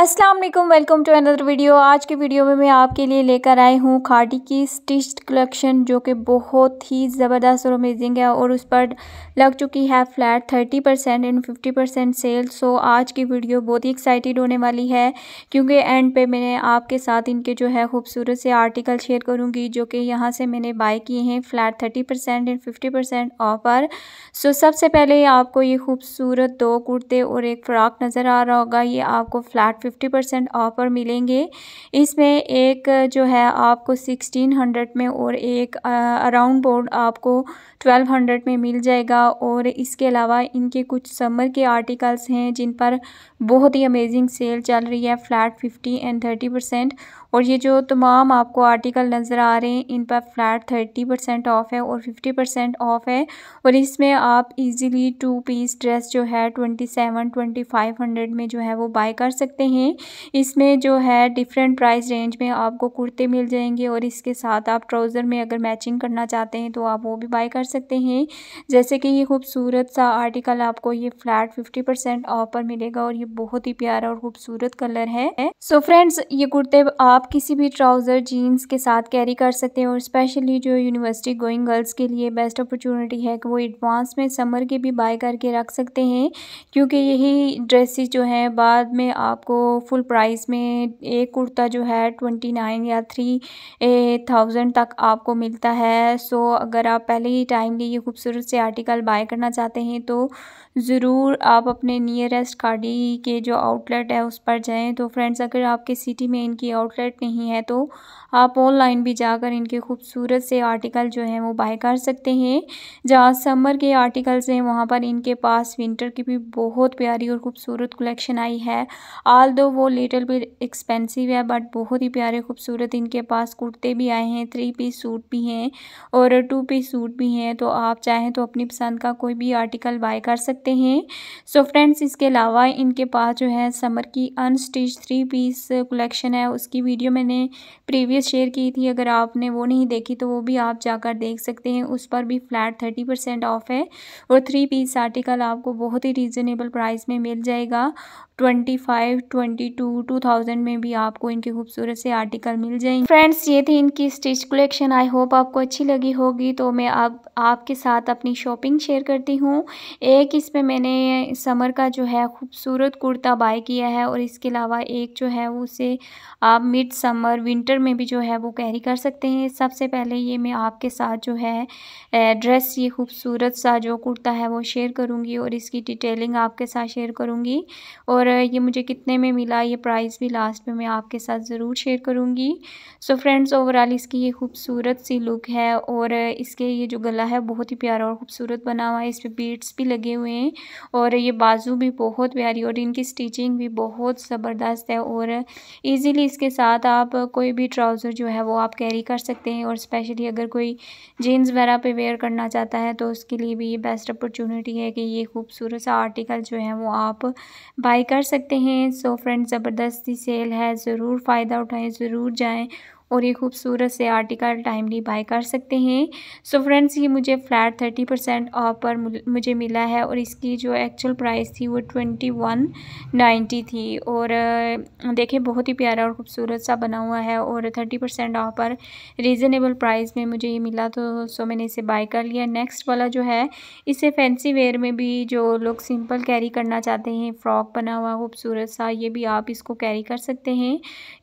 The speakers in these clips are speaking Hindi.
अस्सलाम वालेकुम वेलकम टू अनदर वीडियो आज के वीडियो में मैं आपके लिए लेकर आई हूँ खाटी की स्टिच्ड कलेक्शन जो कि बहुत ही ज़बरदस्त और अमेजिंग है और उस पर लग चुकी है flat thirty percent and fifty percent sale so आज की वीडियो बहुत ही एक्साइटेड होने वाली है क्योंकि एंड पे मैंने आपके साथ इनके जो है खूबसूरत से आर्टिकल शेयर करूँगी जो कि यहाँ से मैंने बाय किए हैं flat thirty percent and fifty percent offer so सबसे पहले आपको ये खूबसूरत दो कुर्ते और एक फ़्रॉक नज़र आ रहा होगा ये आपको फ्लैट फिफ्टी परसेंट ऑफ़र मिलेंगे इसमें एक जो है आपको सिक्सटीन हंड्रेड में और एक अराउंड बोर्ड आपको ट्वेल्व हंड्रेड में मिल जाएगा और इसके अलावा इनके कुछ समर के आर्टिकल्स हैं जिन पर बहुत ही अमेजिंग सेल चल रही है flat fifty and thirty percent और ये जो तमाम आपको आर्टिकल नज़र आ रहे हैं इन पर फ्लैट थर्टी परसेंट ऑफ़ है और फिफ्टी परसेंट ऑफ़ है और इसमें आप इजीली टू पीस ड्रेस जो है twenty seven twenty five hundred में जो है वो बाय कर सकते हैं हैं इसमें जो है डिफरेंट प्राइस रेंज में आपको कुर्ते मिल जाएंगे और इसके साथ आप ट्राउज़र में अगर मैचिंग करना चाहते हैं तो आप वो भी बाय कर सकते हैं जैसे कि ये खूबसूरत सा आर्टिकल आपको ये फ्लैट फिफ्टी परसेंट ऑफ पर मिलेगा और ये बहुत ही प्यारा और खूबसूरत कलर है सो so फ्रेंड्स ये कुर्ते आप किसी भी ट्राउज़र जीन्स के साथ कैरी कर सकते हैं और स्पेशली जो यूनिवर्सिटी गोइंग गर्ल्स के लिए बेस्ट अपॉर्चुनिटी है कि वो एडवांस में समर के भी बाय करके रख सकते हैं क्योंकि यही ड्रेसेस जो हैं बाद में आपको फुल प्राइस में एक कुर्ता जो है ट्वेंटी नाइन या थ्री थाउजेंड eh, तक आपको मिलता है सो अगर आप पहले ही टाइम ये खूबसूरत से आर्टिकल बाय करना चाहते हैं तो ज़रूर आप अपने नियरेस्ट खाड़ी के जो आउटलेट है उस पर जाएं तो फ्रेंड्स अगर आपके सिटी में इनकी आउटलेट नहीं है तो आप ऑनलाइन भी जाकर इनके खूबसूरत से आर्टिकल जो हैं वो बाय कर सकते हैं जहाँ समर के आर्टिकल्स हैं वहाँ पर इनके पास विंटर की भी बहुत प्यारी और खूबसूरत कलेक्शन आई है आल दो वो लिटिल भी एक्सपेंसिव है बट बहुत ही प्यारे खूबसूरत इनके पास कुर्ते भी आए हैं थ्री पीस सूट भी हैं और टू पीस सूट भी हैं तो आप चाहें तो अपनी पसंद का कोई भी आर्टिकल बाय कर सकते हैं सो फ्रेंड्स इसके अलावा इनके पास जो है समर की अनस्टिच थ्री पीस कलेक्शन है उसकी वीडियो मैंने प्रीवियस शेयर की थी अगर आपने वो नहीं देखी तो वो भी आप जाकर देख सकते हैं उस पर भी फ्लैट थर्टी परसेंट ऑफ है और थ्री पीस आर्टिकल आपको बहुत ही रीज़नेबल प्राइस में मिल जाएगा ट्वेंटी फाइव ट्वेंटी 2022-2000 में भी आपको इनके खूबसूरत से आर्टिकल मिल जाएंगे फ्रेंड्स ये थी इनकी स्टिच कलेक्शन आई होप आपको अच्छी लगी होगी तो मैं अब आपके साथ अपनी शॉपिंग शेयर करती हूँ एक इस पर मैंने समर का जो है खूबसूरत कुर्ता बाय किया है और इसके अलावा एक जो है उसे आप मिड समर विंटर में भी जो है वो कैरी कर सकते हैं सबसे पहले ये मैं आपके साथ जो है ड्रेस ये खूबसूरत सा जो कुर्ता है वो शेयर करूँगी और इसकी डिटेलिंग आपके साथ शेयर करूँगी और ये मुझे कितने में मिला ये प्राइस भी लास्ट में मैं आपके साथ ज़रूर शेयर करूँगी सो फ्रेंड्स ओवरऑल इसकी ये खूबसूरत सी लुक है और इसके ये जो गला है बहुत ही प्यारा और ख़ूबसूरत बना हुआ है इस पर बीट्स भी लगे हुए हैं और ये बाजू भी बहुत प्यारी और इनकी स्टिचिंग भी बहुत ज़बरदस्त है और ईज़िली इसके साथ आप कोई भी ट्राउज़र जो है वो आप कैरी कर सकते हैं और स्पेशली अगर कोई जीन्स वगैरह पे वेयर करना चाहता है तो उसके लिए भी ये बेस्ट अपॉर्चुनिटी है कि ये खूबसूरत सा आर्टिकल जो है वो आप बाई कर सकते हैं सो so, फ्रेंड्स ज़बरदस्ती सेल है ज़रूर फ़ायदा उठाएं ज़रूर जाएं और ये खूबसूरत से आर्टिकल टाइमली बाय कर सकते हैं सो so फ्रेंड्स ये मुझे फ्लैट थर्टी परसेंट ऑफ पर मुझे मिला है और इसकी जो एक्चुअल प्राइस थी वो ट्वेंटी वन नाइन्टी थी और देखें बहुत ही प्यारा और ख़ूबसूरत सा बना हुआ है और थर्टी परसेंट ऑफ पर रीज़नेबल प्राइस में मुझे ये मिला तो सो मैंने इसे बाय कर लिया नेक्स्ट वाला जो है इसे फैंसी वेयर में भी जो लोग सिंपल कैरी करना चाहते हैं फ्रॉक बना हुआ खूबसूरत सा ये भी आप इसको कैरी कर सकते हैं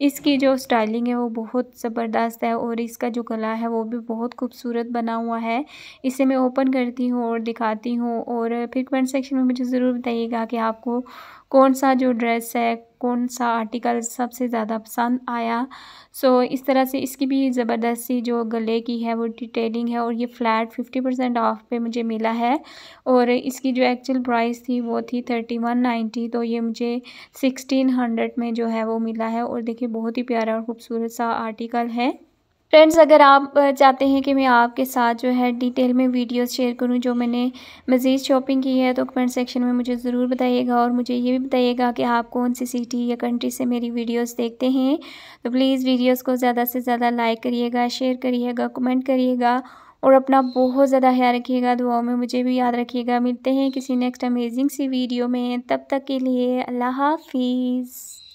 इसकी जो स्टाइलिंग है वो बहुत ज़बरदस्त है और इसका जो गला है वो भी बहुत खूबसूरत बना हुआ है इसे मैं ओपन करती हूँ और दिखाती हूँ और फिर कमेंट सेक्शन में मुझे ज़रूर बताइएगा कि आपको कौन सा जो ड्रेस है कौन सा आर्टिकल सबसे ज़्यादा पसंद आया सो so, इस तरह से इसकी भी ज़बरदस्ती जो गले की है वो डिटेलिंग है और ये फ्लैट फिफ्टी परसेंट ऑफ पे मुझे मिला है और इसकी जो एक्चुअल प्राइस थी वो थी थर्टी वन नाइन्टी तो ये मुझे सिक्सटीन हंड्रेड में जो है वो मिला है और देखिए बहुत ही प्यारा और ख़ूबसूरत सा आर्टिकल है फ्रेंड्स अगर आप चाहते हैं कि मैं आपके साथ जो है डिटेल में वीडियोस शेयर करूं जो मैंने मज़ीद शॉपिंग की है तो कमेंट सेक्शन में मुझे ज़रूर बताइएगा और मुझे ये भी बताइएगा कि आप कौन सी सिटी या कंट्री से मेरी वीडियोस देखते हैं तो प्लीज़ वीडियोस को ज़्यादा से ज़्यादा लाइक करिएगा शेयर करिएगा कमेंट करिएगा और अपना बहुत ज़्यादा ख्याल रखिएगा दुआओं में मुझे भी याद रखिएगा मिलते हैं किसी नेक्स्ट अमेजिंग सी वीडियो में तब तक के लिए अल्लाह हाफिज़